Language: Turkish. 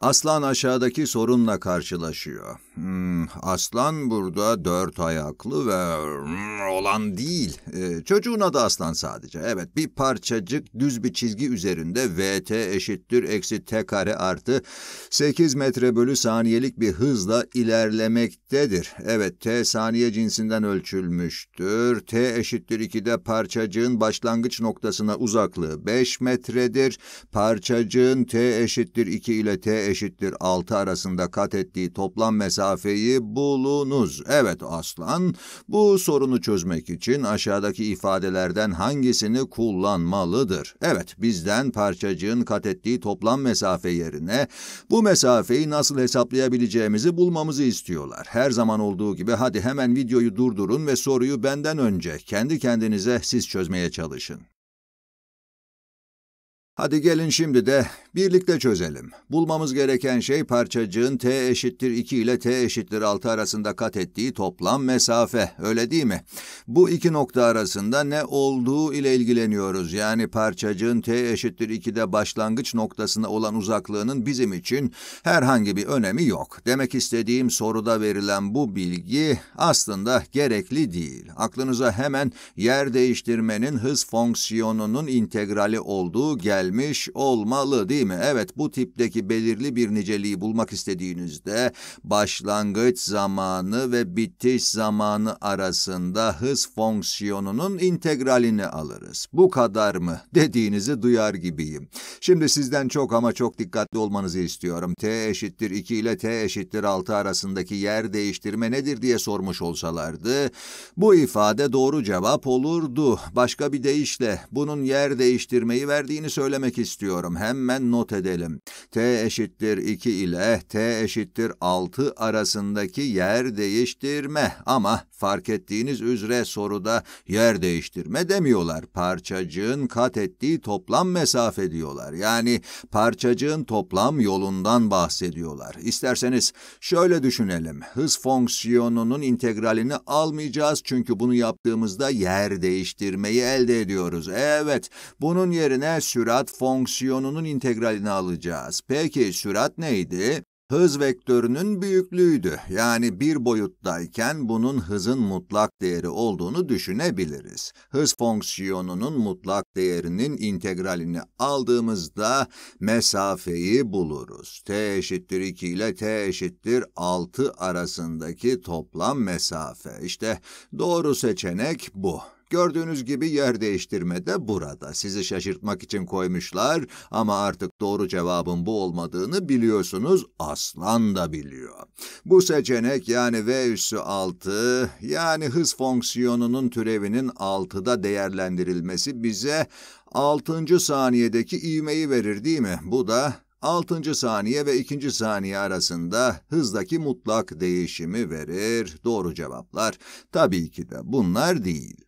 Aslan aşağıdaki sorunla karşılaşıyor. Hmm, aslan burada dört ayaklı ve olan değil. Ee, Çocuğuna da aslan sadece. Evet bir parçacık düz bir çizgi üzerinde vt eşittir eksi t kare artı 8 metre bölü saniyelik bir hızla ilerlemektedir. Evet t saniye cinsinden ölçülmüştür. t eşittir 2'de parçacığın başlangıç noktasına uzaklığı 5 metredir. Parçacığın t eşittir 2 ile t eşittir 6 arasında kat ettiği toplam mesafe mesafeyi bulunuz. Evet aslan, bu sorunu çözmek için aşağıdaki ifadelerden hangisini kullanmalıdır? Evet, bizden parçacığın kat ettiği toplam mesafe yerine bu mesafeyi nasıl hesaplayabileceğimizi bulmamızı istiyorlar. Her zaman olduğu gibi hadi hemen videoyu durdurun ve soruyu benden önce kendi kendinize siz çözmeye çalışın. Hadi gelin şimdi de birlikte çözelim. Bulmamız gereken şey parçacığın t eşittir 2 ile t eşittir 6 arasında kat ettiği toplam mesafe, öyle değil mi? Bu iki nokta arasında ne olduğu ile ilgileniyoruz. Yani parçacığın t eşittir 2'de başlangıç noktasına olan uzaklığının bizim için herhangi bir önemi yok. Demek istediğim soruda verilen bu bilgi aslında gerekli değil. Aklınıza hemen yer değiştirmenin hız fonksiyonunun integrali olduğu gel gelmiş olmalı değil mi? Evet bu tipteki belirli bir niceliği bulmak istediğinizde başlangıç zamanı ve bitiş zamanı arasında hız fonksiyonunun integralini alırız. Bu kadar mı dediğinizi duyar gibiyim. Şimdi sizden çok ama çok dikkatli olmanızı istiyorum. T eşittir 2 ile T eşittir 6 arasındaki yer değiştirme nedir diye sormuş olsalardı bu ifade doğru cevap olurdu. Başka bir deyişle bunun yer değiştirmeyi verdiğini söyle söylemek istiyorum. Hemen not edelim. T eşittir 2 ile T eşittir 6 arasındaki yer değiştirme. Ama fark ettiğiniz üzere soruda yer değiştirme demiyorlar. Parçacığın kat ettiği toplam mesafe diyorlar. Yani parçacığın toplam yolundan bahsediyorlar. İsterseniz şöyle düşünelim. Hız fonksiyonunun integralini almayacağız çünkü bunu yaptığımızda yer değiştirmeyi elde ediyoruz. Evet, bunun yerine sürat sürat fonksiyonunun integralini alacağız. Peki sürat neydi? Hız vektörünün büyüklüğüydü. Yani bir boyuttayken bunun hızın mutlak değeri olduğunu düşünebiliriz. Hız fonksiyonunun mutlak değerinin integralini aldığımızda mesafeyi buluruz. t eşittir 2 ile t eşittir 6 arasındaki toplam mesafe. İşte doğru seçenek bu. Gördüğünüz gibi yer değiştirme de burada. Sizi şaşırtmak için koymuşlar ama artık doğru cevabın bu olmadığını biliyorsunuz. Aslan da biliyor. Bu seçenek yani V üssü 6 yani hız fonksiyonunun türevinin 6'da değerlendirilmesi bize 6. saniyedeki ivmeyi verir değil mi? Bu da 6. saniye ve 2. saniye arasında hızdaki mutlak değişimi verir. Doğru cevaplar tabii ki de bunlar değil.